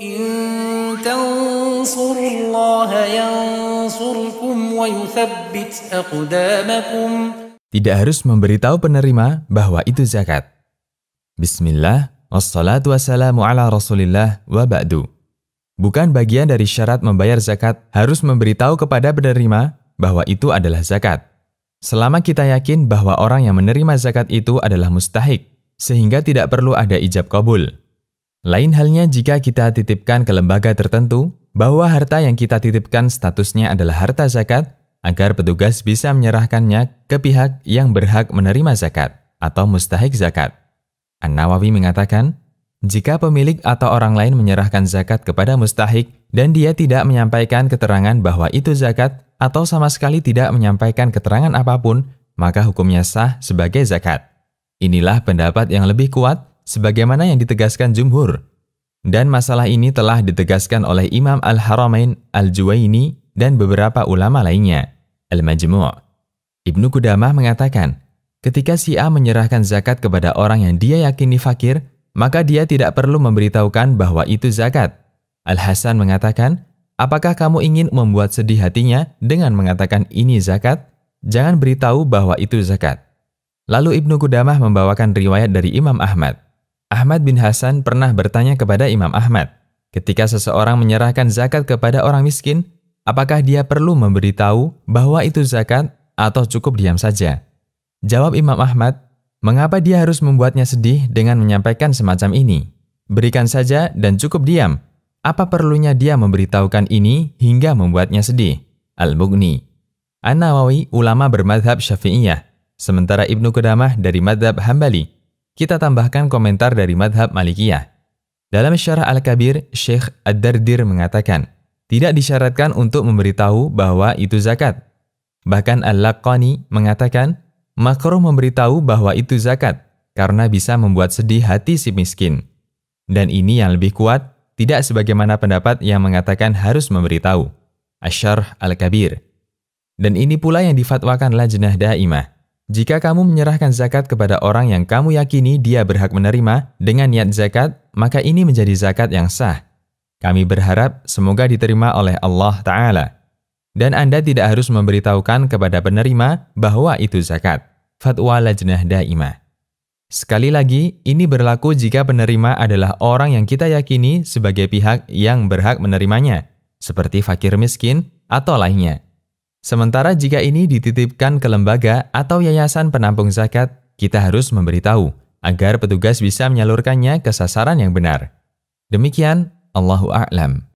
Tidak harus memberitahu penerima bahwa itu zakat. Bismillah, wassalatu wassalamu ala rasulillah wa ba'du. Bukan bagian dari syarat membayar zakat harus memberitahu kepada penerima bahwa itu adalah zakat. Selama kita yakin bahwa orang yang menerima zakat itu adalah mustahik, sehingga tidak perlu ada ijab kabul. Lain halnya jika kita titipkan ke lembaga tertentu, bahwa harta yang kita titipkan statusnya adalah harta zakat, agar petugas bisa menyerahkannya ke pihak yang berhak menerima zakat atau mustahik zakat. An-Nawawi mengatakan, jika pemilik atau orang lain menyerahkan zakat kepada mustahik dan dia tidak menyampaikan keterangan bahwa itu zakat atau sama sekali tidak menyampaikan keterangan apapun, maka hukumnya sah sebagai zakat. Inilah pendapat yang lebih kuat sebagaimana yang ditegaskan jumhur. Dan masalah ini telah ditegaskan oleh Imam Al-Haramain Al-Juwaini dan beberapa ulama lainnya, Al-Majmu'. Ibnu Kudamah mengatakan, ketika si A menyerahkan zakat kepada orang yang dia yakini fakir, maka dia tidak perlu memberitahukan bahwa itu zakat. Al-Hasan mengatakan, apakah kamu ingin membuat sedih hatinya dengan mengatakan ini zakat? Jangan beritahu bahwa itu zakat. Lalu Ibnu Kudamah membawakan riwayat dari Imam Ahmad. Ahmad bin Hasan pernah bertanya kepada Imam Ahmad, ketika seseorang menyerahkan zakat kepada orang miskin, apakah dia perlu memberitahu bahwa itu zakat atau cukup diam saja? Jawab Imam Ahmad, mengapa dia harus membuatnya sedih dengan menyampaikan semacam ini? Berikan saja dan cukup diam. Apa perlunya dia memberitahukan ini hingga membuatnya sedih? Al-Mughni. An-Nawawi, ulama bermadhab syafi'iyah, sementara Ibnu Qudamah dari madhab Hambali kita tambahkan komentar dari Madhab Malikiyah. Dalam syarah Al-Kabir, Syekh Ad-Dardir mengatakan, tidak disyaratkan untuk memberitahu bahwa itu zakat. Bahkan Al-Laqani mengatakan, makruh memberitahu bahwa itu zakat, karena bisa membuat sedih hati si miskin. Dan ini yang lebih kuat, tidak sebagaimana pendapat yang mengatakan harus memberitahu. Asyarh Al-Kabir. Dan ini pula yang difatwakan Lajnah Daimah. Jika kamu menyerahkan zakat kepada orang yang kamu yakini dia berhak menerima dengan niat zakat, maka ini menjadi zakat yang sah. Kami berharap semoga diterima oleh Allah Ta'ala. Dan Anda tidak harus memberitahukan kepada penerima bahwa itu zakat. Fatwa Lajnah Daimah. Sekali lagi, ini berlaku jika penerima adalah orang yang kita yakini sebagai pihak yang berhak menerimanya, seperti fakir miskin atau lainnya. Sementara jika ini dititipkan ke lembaga atau yayasan penampung zakat, kita harus memberitahu agar petugas bisa menyalurkannya ke sasaran yang benar. Demikian, Allahu a'lam.